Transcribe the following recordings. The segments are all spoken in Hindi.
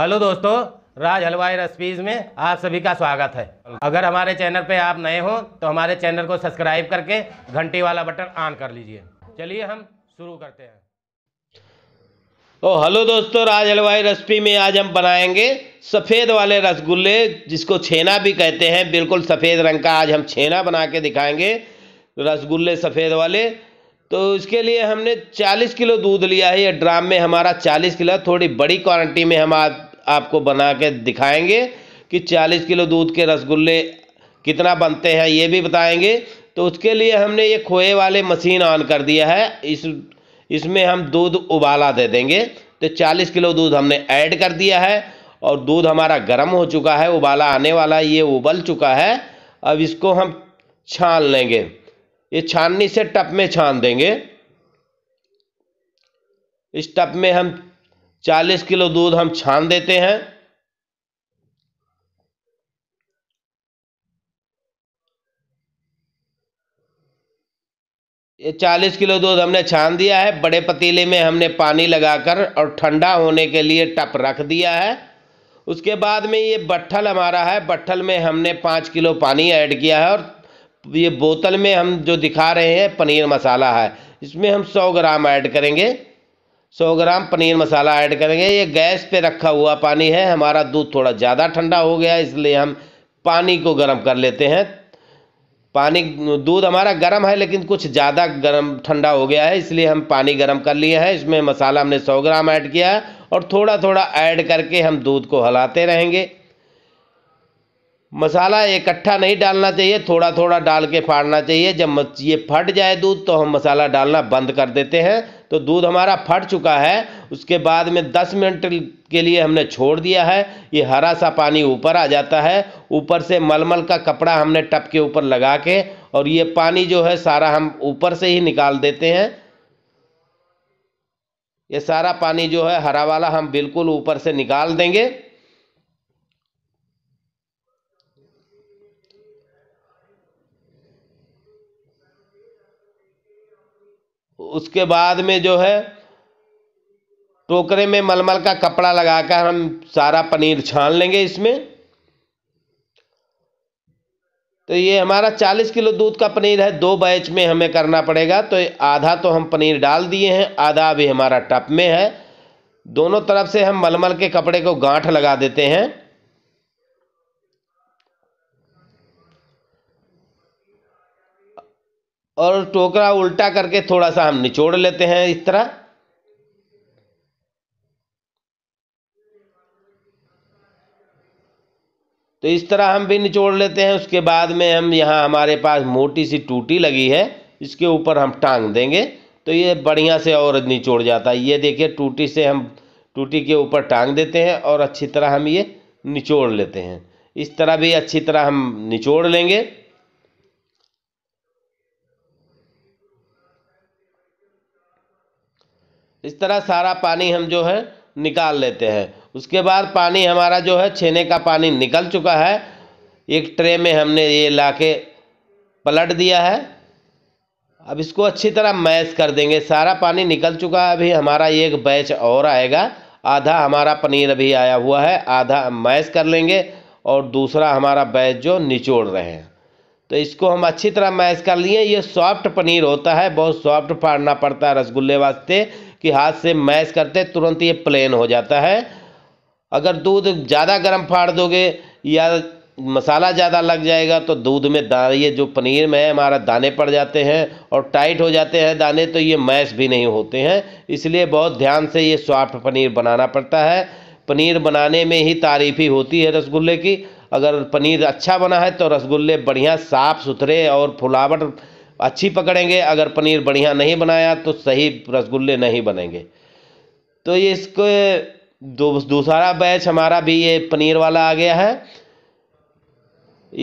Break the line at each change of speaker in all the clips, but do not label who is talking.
हेलो दोस्तों राज हलवाई रेसिपीज़ में आप सभी का स्वागत है अगर हमारे चैनल पे आप नए हो तो हमारे चैनल को सब्सक्राइब करके घंटी वाला बटन ऑन कर लीजिए चलिए हम शुरू करते हैं ओ हेलो दोस्तों राज हलवाई रेसिपी में आज हम बनाएंगे सफ़ेद वाले रसगुल्ले जिसको छेना भी कहते हैं बिल्कुल सफ़ेद रंग का आज हम छेना बना के दिखाएंगे रसगुल्ले सफ़ेद वाले तो इसके लिए हमने 40 किलो दूध लिया है ये ड्राम में हमारा 40 किलो थोड़ी बड़ी क्वांटिटी में हम आज आपको बना के दिखाएंगे कि 40 किलो दूध के रसगुल्ले कितना बनते हैं ये भी बताएंगे तो उसके लिए हमने ये खोए वाले मशीन ऑन कर दिया है इस इसमें हम दूध उबाला दे देंगे तो 40 किलो दूध हमने ऐड कर दिया है और दूध हमारा गर्म हो चुका है उबाला आने वाला ये उबल चुका है अब इसको हम छान लेंगे ये छाननी से टप में छान देंगे इस टप में हम चालीस किलो दूध हम छान देते हैं ये 40 किलो दूध हमने छान दिया है बड़े पतीले में हमने पानी लगाकर और ठंडा होने के लिए टप रख दिया है उसके बाद में ये बट्ठल हमारा है बट्ठल में हमने पाँच किलो पानी ऐड किया है और ये बोतल में हम जो दिखा रहे हैं पनीर मसाला है इसमें हम सौ ग्राम ऐड करेंगे सौ ग्राम पनीर मसाला ऐड करेंगे ये गैस पे रखा हुआ पानी है हमारा दूध थोड़ा ज़्यादा ठंडा हो गया इसलिए हम पानी को गर्म कर लेते हैं पानी दूध हमारा गर्म है लेकिन कुछ ज़्यादा गर्म ठंडा हो गया है इसलिए हम पानी गर्म कर लिए हैं इसमें मसाला हमने 100 ग्राम ऐड किया है और थोड़ा थोड़ा ऐड करके हम दूध को हलाते रहेंगे मसाला इकट्ठा नहीं डालना चाहिए थोड़ा थोड़ा डाल के फाड़ना चाहिए जब ये फट जाए दूध तो हम मसाला डालना बंद कर देते हैं तो दूध हमारा फट चुका है उसके बाद में 10 मिनट के लिए हमने छोड़ दिया है ये हरा सा पानी ऊपर आ जाता है ऊपर से मलमल का कपड़ा हमने टप के ऊपर लगा के और ये पानी जो है सारा हम ऊपर से ही निकाल देते हैं ये सारा पानी जो है हरा वाला हम बिल्कुल ऊपर से निकाल देंगे उसके बाद में जो है टोकरे में मलमल का कपड़ा लगाकर हम सारा पनीर छान लेंगे इसमें तो ये हमारा 40 किलो दूध का पनीर है दो बैच में हमें करना पड़ेगा तो आधा तो हम पनीर डाल दिए हैं आधा अभी हमारा टप में है दोनों तरफ से हम मलमल के कपड़े को गांठ लगा देते हैं और टोकरा उल्टा करके थोड़ा सा हम निचोड़ लेते हैं इस तरह तो इस तरह हम भी निचोड़ लेते हैं उसके बाद में हम यहाँ हमारे पास मोटी सी टूटी लगी है इसके ऊपर हम टांग देंगे तो ये बढ़िया से और निचोड़ जाता है ये देखिए टूटी से हम टूटी के ऊपर टांग देते हैं और अच्छी तरह हम ये निचोड़ लेते हैं इस तरह भी अच्छी तरह हम निचोड़ लेंगे इस तरह सारा पानी हम जो है निकाल लेते हैं उसके बाद पानी हमारा जो है छेने का पानी निकल चुका है एक ट्रे में हमने ये ला के पलट दिया है अब इसको अच्छी तरह मैश कर देंगे सारा पानी निकल चुका है अभी हमारा एक बैच और आएगा आधा हमारा पनीर अभी आया हुआ है आधा मैश कर लेंगे और दूसरा हमारा बैच जो निचोड़ रहे हैं तो इसको हम अच्छी तरह मैश कर लिए ये सॉफ्ट पनीर होता है बहुत सॉफ्ट फाड़ना पड़ता है रसगुल्ले वास्ते कि हाथ से मैश करते तुरंत ये प्लेन हो जाता है अगर दूध ज़्यादा गर्म फाड़ दोगे या मसाला ज़्यादा लग जाएगा तो दूध में दा ये जो पनीर में हमारा दाने पड़ जाते हैं और टाइट हो जाते हैं दाने तो ये मैश भी नहीं होते हैं इसलिए बहुत ध्यान से ये सॉफ्ट पनीर बनाना पड़ता है पनीर बनाने में ही तारीफ़ ही होती है रसगुल्ले की अगर पनीर अच्छा बना है तो रसगुल्ले बढ़िया साफ़ सुथरे और फुलावट अच्छी पकड़ेंगे अगर पनीर बढ़िया नहीं बनाया तो सही रसगुल्ले नहीं बनेंगे तो ये इसको दूसरा बैच हमारा भी ये पनीर वाला आ गया है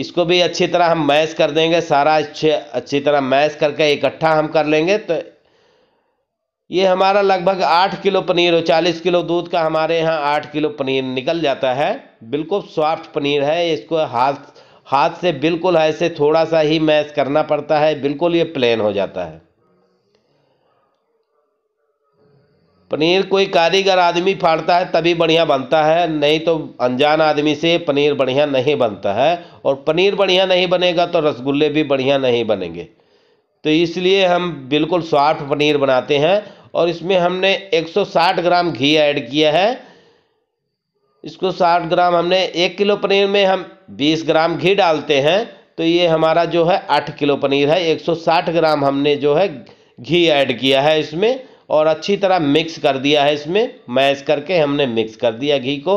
इसको भी अच्छी तरह हम मैश कर देंगे सारा अच्छे अच्छी तरह मैश करके इकट्ठा हम कर लेंगे तो ये हमारा लगभग आठ किलो पनीर और चालीस किलो दूध का हमारे यहाँ आठ किलो पनीर निकल जाता है बिल्कुल सॉफ्ट पनीर है इसको हाथ हाथ से बिल्कुल ऐसे थोड़ा सा ही मैच करना पड़ता है बिल्कुल ये प्लेन हो जाता है पनीर कोई कारीगर आदमी फाड़ता है तभी बढ़िया बनता है नहीं तो अनजान आदमी से पनीर बढ़िया नहीं बनता है और पनीर बढ़िया नहीं बनेगा तो रसगुल्ले भी बढ़िया नहीं बनेंगे तो इसलिए हम बिल्कुल सॉफ्ट पनीर बनाते हैं और इसमें हमने 160 ग्राम घी ऐड किया है इसको 60 ग्राम हमने एक किलो पनीर में हम 20 ग्राम घी डालते हैं तो ये हमारा जो है 8 किलो पनीर है 160 ग्राम हमने जो है घी ऐड किया है इसमें और अच्छी तरह मिक्स कर दिया है इसमें मैश करके हमने मिक्स कर दिया घी को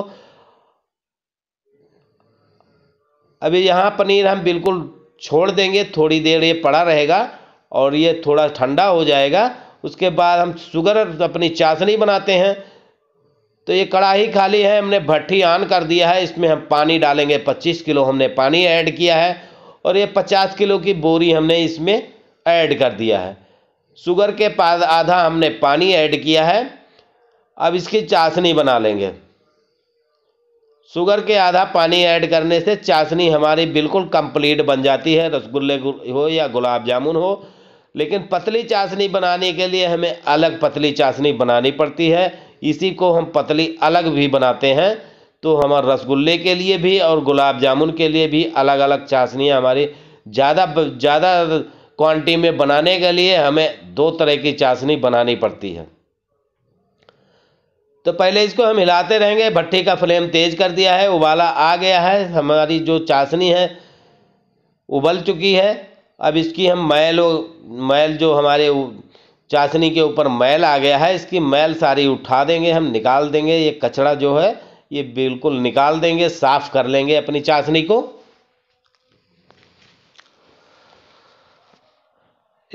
अभी यहाँ पनीर हम बिल्कुल छोड़ देंगे थोड़ी देर ये पड़ा रहेगा और ये थोड़ा ठंडा हो जाएगा उसके बाद हम शुगर अपनी चाशनी बनाते हैं तो ये कढ़ाई खाली है हमने भट्टी ऑन कर दिया है इसमें हम पानी डालेंगे 25 किलो हमने पानी ऐड किया है और ये 50 किलो की बोरी हमने इसमें ऐड कर दिया है शुगर के पास आधा हमने पानी ऐड किया है अब इसकी चाशनी बना लेंगे शुगर के आधा पानी ऐड करने से चाशनी हमारी बिल्कुल कंप्लीट बन जाती है रसगुल्ले हो या गुलाब जामुन हो लेकिन पतली चाशनी बनाने के लिए हमें अलग पतली चाशनी बनानी पड़ती है इसी को हम पतली अलग भी बनाते हैं तो हमारे रसगुल्ले के लिए भी और गुलाब जामुन के लिए भी अलग अलग चाशनियाँ हमारी ज़्यादा ज़्यादा क्वांटिटी में बनाने के लिए हमें दो तरह की चाशनी बनानी पड़ती है तो पहले इसको हम हिलाते रहेंगे भट्टी का फ्लेम तेज़ कर दिया है उबाला आ गया है हमारी जो चाशनी है उबल चुकी है अब इसकी हम मैल मैल जो हमारे चाशनी के ऊपर मैल आ गया है इसकी मैल सारी उठा देंगे हम निकाल देंगे ये कचरा जो है ये बिल्कुल निकाल देंगे साफ कर लेंगे अपनी चाशनी को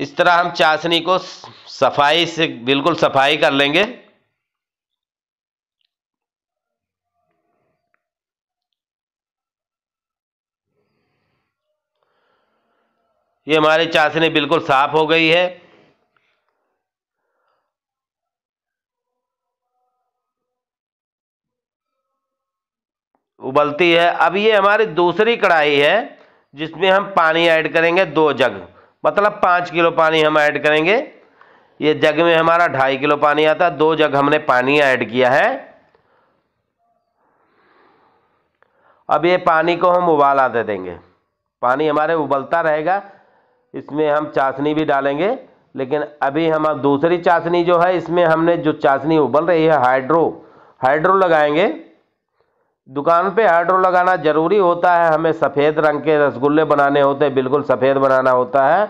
इस तरह हम चाशनी को सफाई से बिल्कुल सफाई कर लेंगे ये हमारी चाशनी बिल्कुल साफ हो गई है उबलती है अब ये हमारी दूसरी कढ़ाई है जिसमें हम पानी ऐड करेंगे दो जग मतलब पाँच किलो पानी हम ऐड करेंगे ये जग में हमारा ढाई किलो पानी आता है दो जग हमने पानी ऐड किया है अब ये पानी को हम उबाला दे देंगे पानी हमारे उबलता रहेगा इसमें हम चाशनी भी डालेंगे लेकिन अभी हम दूसरी चाशनी जो है इसमें हमने जो चाशनी उबल रही है हाइड्रो हाइड्रो लगाएंगे दुकान पे आर्डर लगाना ज़रूरी होता है हमें सफ़ेद रंग के रसगुल्ले बनाने होते हैं बिल्कुल सफ़ेद बनाना होता है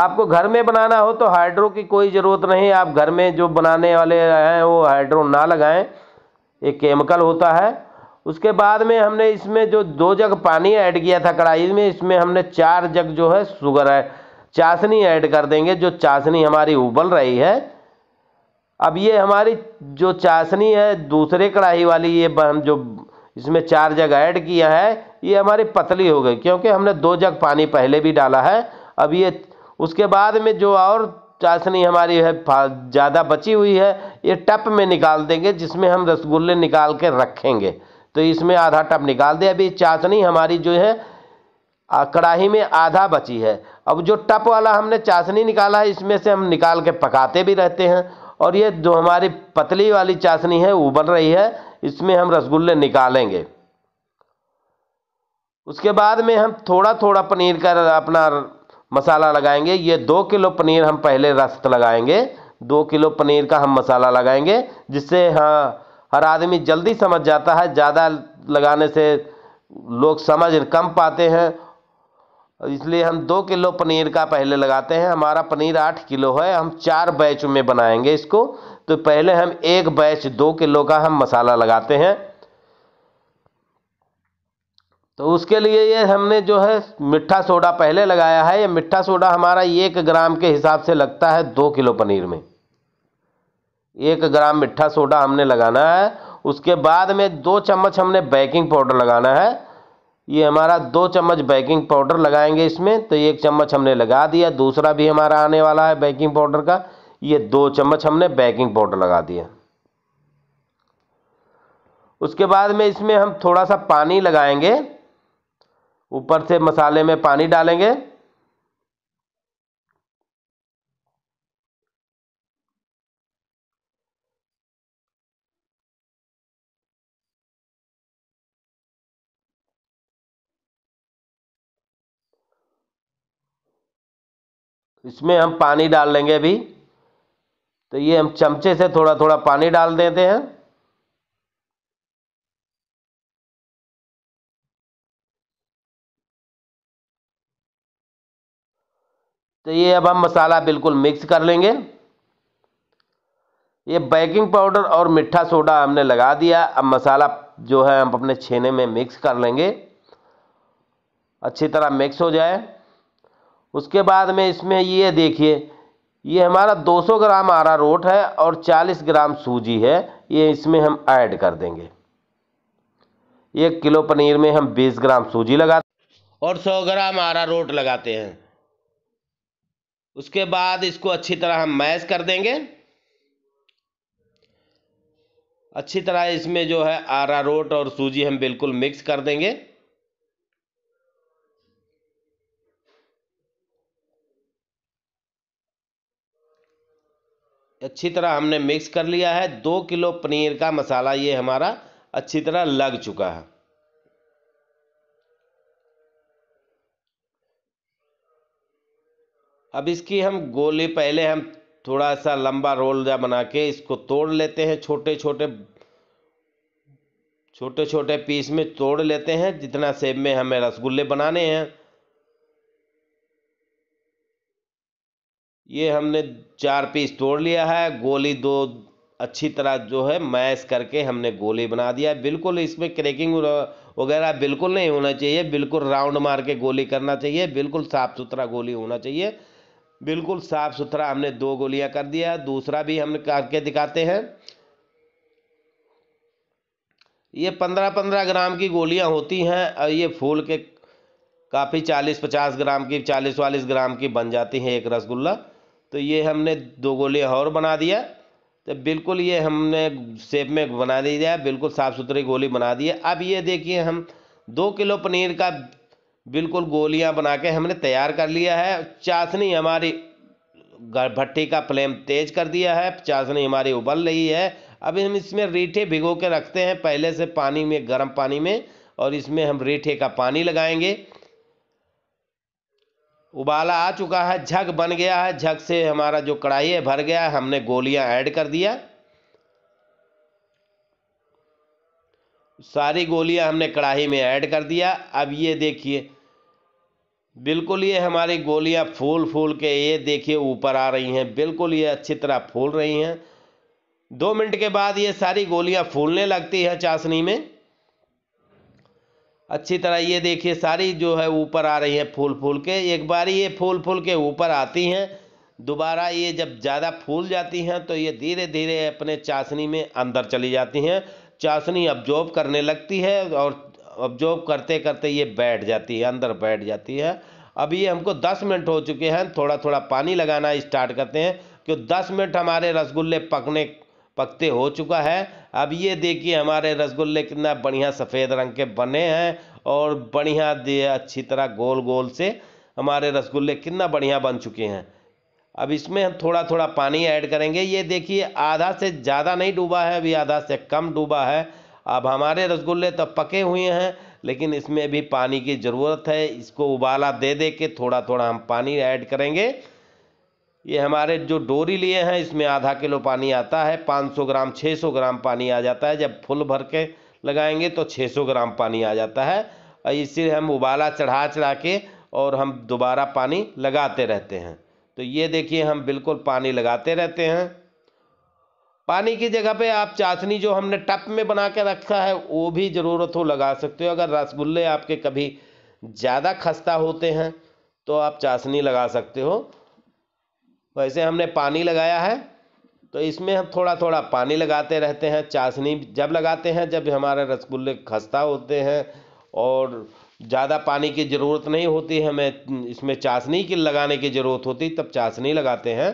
आपको घर में बनाना हो तो हाइड्रो की कोई ज़रूरत नहीं आप घर में जो बनाने वाले हैं वो हाइड्रो ना लगाएं एक केमिकल होता है उसके बाद में हमने इसमें जो दो जग पानी ऐड किया था कढ़ाई में इसमें हमने चार जग जो है शुगर है चाशनी ऐड कर देंगे जो चाशनी हमारी उबल रही है अब ये हमारी जो चाशनी है दूसरे कढ़ाई वाली ये हम जो इसमें चार जग ऐड किया है ये हमारी पतली हो गई क्योंकि हमने दो जग पानी पहले भी डाला है अब ये उसके बाद में जो और चाशनी हमारी है ज़्यादा बची हुई है ये टप में निकाल देंगे जिसमें हम रसगुल्ले निकाल के रखेंगे तो इसमें आधा टप निकाल दें अभी चाशनी हमारी जो है कढ़ाई में आधा बची है अब जो टप वाला हमने चाशनी निकाला है इसमें से हम निकाल के पकाते भी रहते हैं और ये जो हमारी पतली वाली चाशनी है वो बन रही है इसमें हम रसगुल्ले निकालेंगे उसके बाद में हम थोड़ा थोड़ा पनीर का अपना मसाला लगाएंगे ये दो किलो पनीर हम पहले रस लगाएंगे दो किलो पनीर का हम मसाला लगाएंगे जिससे हाँ हर आदमी जल्दी समझ जाता है ज़्यादा लगाने से लोग समझ कम पाते हैं इसलिए हम दो किलो पनीर का पहले लगाते हैं हमारा पनीर आठ किलो है हम चार बैच में बनाएंगे इसको तो पहले हम एक बैच दो किलो का हम मसाला लगाते हैं तो उसके लिए ये हमने जो है मिठा सोडा पहले लगाया है ये मिठा सोडा हमारा एक ग्राम के हिसाब से लगता है दो किलो पनीर में एक ग्राम मिठा सोडा हमने लगाना है उसके बाद में दो चम्मच हमने बेकिंग पाउडर लगाना है ये हमारा दो चम्मच बेकिंग पाउडर लगाएंगे इसमें तो एक चम्मच हमने लगा दिया दूसरा भी हमारा आने वाला है बेकिंग पाउडर का ये दो चम्मच हमने बेकिंग पाउडर लगा दिया उसके बाद में इसमें हम थोड़ा सा पानी लगाएंगे ऊपर से मसाले में पानी डालेंगे इसमें हम पानी डाल लेंगे अभी तो ये हम चमचे से थोड़ा थोड़ा पानी डाल देते हैं तो ये अब हम मसाला बिल्कुल मिक्स कर लेंगे ये बेकिंग पाउडर और मिठा सोडा हमने लगा दिया अब मसाला जो है हम अपने छेने में मिक्स कर लेंगे अच्छी तरह मिक्स हो जाए उसके बाद में इसमें ये देखिए ये हमारा 200 ग्राम आरा रोट है और 40 ग्राम सूजी है ये इसमें हम ऐड कर देंगे एक किलो पनीर में हम 20 ग्राम सूजी लगाते और 100 ग्राम आरा रोट लगाते हैं उसके बाद इसको अच्छी तरह हम मैश कर देंगे अच्छी तरह इसमें जो है आरा रोट और सूजी हम बिल्कुल मिक्स कर देंगे अच्छी तरह हमने मिक्स कर लिया है दो किलो पनीर का मसाला ये हमारा अच्छी तरह लग चुका है अब इसकी हम गोली पहले हम थोड़ा सा लंबा रोल जा बना के इसको तोड़ लेते हैं छोटे छोटे छोटे छोटे पीस में तोड़ लेते हैं जितना सेब में हमें रसगुल्ले बनाने हैं ये हमने चार पीस तोड़ लिया है गोली दो अच्छी तरह जो है मैश करके हमने गोली बना दिया बिल्कुल इसमें क्रैकिंग वगैरह बिल्कुल नहीं होना चाहिए बिल्कुल राउंड मार के गोली करना चाहिए बिल्कुल साफ़ सुथरा गोली होना चाहिए बिल्कुल साफ़ सुथरा हमने दो गोलियां कर दिया दूसरा भी हम करके दिखाते हैं ये पंद्रह पंद्रह ग्राम की गोलियां होती हैं और ये फूल के काफ़ी चालीस पचास ग्राम की चालीस वालीस ग्राम की बन जाती हैं एक रसगुल्ला तो ये हमने दो गोले और बना दिया तो बिल्कुल ये हमने सेप में बना दिया बिल्कुल साफ़ सुथरी गोली बना दी है अब ये देखिए हम दो किलो पनीर का बिल्कुल गोलियाँ बना के हमने तैयार कर लिया है चाशनी हमारी भट्टी का फ्लेम तेज कर दिया है चाशनी हमारी उबल रही है अब हम इसमें रीठे भिगो के रखते हैं पहले से पानी में गर्म पानी में और इसमें हम रीठे का पानी लगाएंगे उबाला आ चुका है झग बन गया है झग से हमारा जो कढ़ाई है भर गया है हमने गोलियां ऐड कर दिया सारी गोलियां हमने कढ़ाई में ऐड कर दिया अब ये देखिए बिल्कुल ये हमारी गोलियां फूल फूल के ये देखिए ऊपर आ रही हैं बिल्कुल ये अच्छी तरह फूल रही हैं दो मिनट के बाद ये सारी गोलियां फूलने लगती है चाशनी में अच्छी तरह ये देखिए सारी जो है ऊपर आ रही है फूल फूल के एक बार ये फूल फूल के ऊपर आती हैं दोबारा ये जब ज़्यादा फूल जाती हैं तो ये धीरे धीरे अपने चाशनी में अंदर चली जाती हैं चाशनी अब्जॉर्ब करने लगती है और अब्जॉर्ब करते करते ये बैठ जाती है अंदर बैठ जाती है अब ये हमको दस मिनट हो चुके हैं थोड़ा थोड़ा पानी लगाना स्टार्ट करते हैं क्यों दस मिनट हमारे रसगुल्ले पकने पकते हो चुका है अब ये देखिए हमारे रसगुल्ले कितना बढ़िया सफ़ेद रंग के बने हैं और बढ़िया अच्छी तरह गोल गोल से हमारे रसगुल्ले कितना बढ़िया बन चुके हैं अब इसमें हम थोड़ा थोड़ा पानी ऐड करेंगे ये देखिए आधा से ज़्यादा नहीं डूबा है अभी आधा से कम डूबा है अब हमारे रसगुल्ले तो पके हुए हैं लेकिन इसमें भी पानी की ज़रूरत है इसको उबाला दे दे के थोड़ा थोड़ा हम पानी ऐड करेंगे ये हमारे जो डोरी लिए हैं इसमें आधा किलो पानी आता है 500 ग्राम 600 ग्राम पानी आ जाता है जब फुल भर के लगाएंगे तो 600 ग्राम पानी आ जाता है और इसे हम उबाला चढ़ा चढ़ा के और हम दोबारा पानी लगाते रहते हैं तो ये देखिए हम बिल्कुल पानी लगाते रहते हैं पानी की जगह पे आप चाशनी जो हमने टप में बना के रखा है वो भी ज़रूरत हो लगा सकते हो अगर रसगुल्ले आपके कभी ज़्यादा खस्ता होते हैं तो आप चाशनी लगा सकते हो वैसे हमने पानी लगाया है तो इसमें हम थोड़ा थोड़ा पानी लगाते रहते हैं चाशनी जब लगाते हैं जब हमारे रसगुल्ले खस्ता होते हैं और ज़्यादा पानी की ज़रूरत नहीं होती हमें इसमें चाशनी की लगाने की ज़रूरत होती तब चाशनी लगाते हैं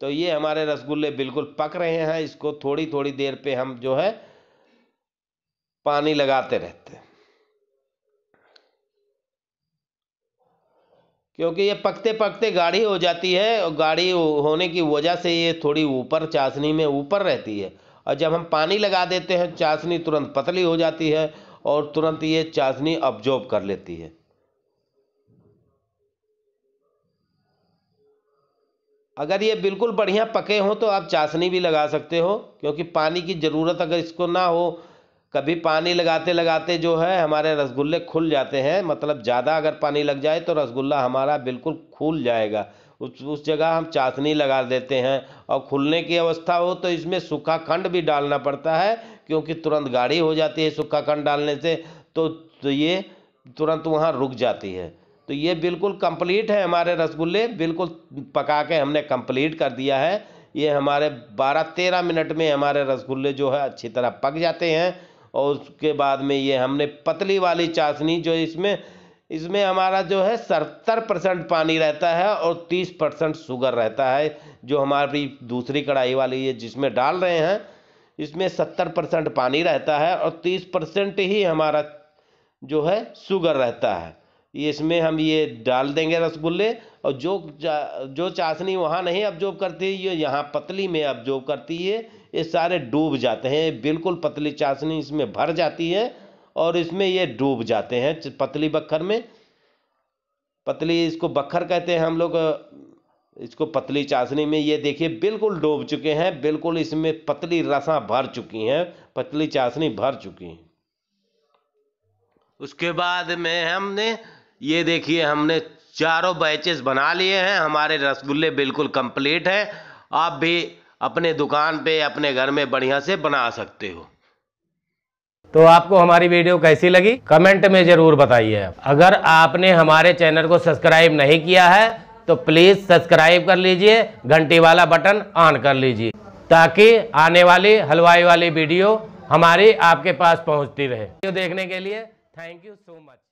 तो ये हमारे रसगुल्ले बिल्कुल पक रहे हैं इसको थोड़ी थोड़ी देर पे हम जो है पानी लगाते रहते हैं क्योंकि ये पकते पकते गाढ़ी हो जाती है और गाढ़ी होने की वजह से ये थोड़ी ऊपर चाशनी में ऊपर रहती है और जब हम पानी लगा देते हैं चाशनी तुरंत पतली हो जाती है और तुरंत ये चाशनी अब्जॉर्ब कर लेती है अगर ये बिल्कुल बढ़िया पके हों तो आप चाशनी भी लगा सकते हो क्योंकि पानी की ज़रूरत अगर इसको ना हो कभी पानी लगाते लगाते जो है हमारे रसगुल्ले खुल जाते हैं मतलब ज़्यादा अगर पानी लग जाए तो रसगुल्ला हमारा बिल्कुल खुल जाएगा उस उस जगह हम चाशनी लगा देते हैं और खुलने की अवस्था हो तो इसमें सूखा खंड भी डालना पड़ता है क्योंकि तुरंत गाढ़ी हो जाती है सूखा खंड डालने से तो, तो ये तुरंत वहाँ रुक जाती है तो ये बिल्कुल कंप्लीट है हमारे रसगुल्ले बिल्कुल पका के हमने कंप्लीट कर दिया है ये हमारे 12-13 मिनट में हमारे रसगुल्ले जो है अच्छी तरह पक जाते हैं और उसके बाद में ये हमने पतली वाली चाशनी जो इसमें इसमें हमारा जो है सत्तर परसेंट पानी रहता है और तीस परसेंट शुगर रहता है जो हमारी दूसरी कढ़ाई वाली है जिसमें डाल रहे हैं इसमें सत्तर परसेंट पानी रहता है और तीस परसेंट ही हमारा जो है शुगर रहता है इसमें हम ये डाल देंगे रसगुल्ले और जो जो चाशनी वहाँ नहीं अब्जॉर्ब करती है ये यहाँ पतली में अब्जॉर्ब करती है ये सारे डूब जाते हैं बिल्कुल पतली चाशनी इसमें भर जाती है और इसमें ये डूब जाते हैं पतली बखर में पतली इसको बखर कहते हैं हम लोग इसको पतली चाशनी में ये देखिए बिल्कुल डूब चुके हैं बिल्कुल इसमें पतली रसा भर चुकी हैं पतली चाशनी भर चुकी हैं उसके बाद में हमने ये देखिए हमने चारों बैचेस बना लिए हैं हमारे रसगुल्ले बिल्कुल कंप्लीट हैं आप भी अपने दुकान पे अपने घर में बढ़िया से बना सकते हो तो आपको हमारी वीडियो कैसी लगी कमेंट में ज़रूर बताइए अगर आपने हमारे चैनल को सब्सक्राइब नहीं किया है तो प्लीज़ सब्सक्राइब कर लीजिए घंटी वाला बटन ऑन कर लीजिए ताकि आने वाली हलवाई वाली वीडियो हमारी आपके पास पहुंचती रहे वीडियो देखने के लिए थैंक यू सो मच